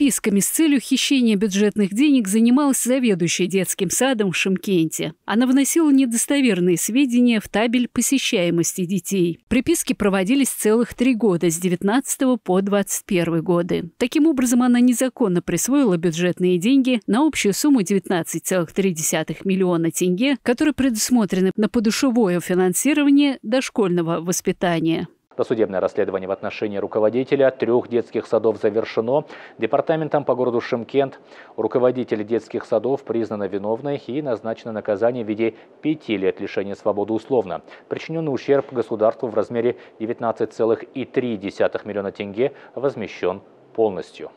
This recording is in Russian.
прописками с целью хищения бюджетных денег занималась заведующая детским садом в Шимкенте. Она вносила недостоверные сведения в табель посещаемости детей. Приписки проводились целых три года с 19 по 21 годы. Таким образом, она незаконно присвоила бюджетные деньги на общую сумму 19,3 миллиона тенге, которые предусмотрены на подушевое финансирование дошкольного воспитания. Досудебное расследование в отношении руководителя трех детских садов завершено. Департаментом по городу Шимкент руководитель детских садов признана виновной и назначено наказание в виде пяти лет лишения свободы условно. Причиненный ущерб государству в размере 19,3 миллиона тенге возмещен полностью.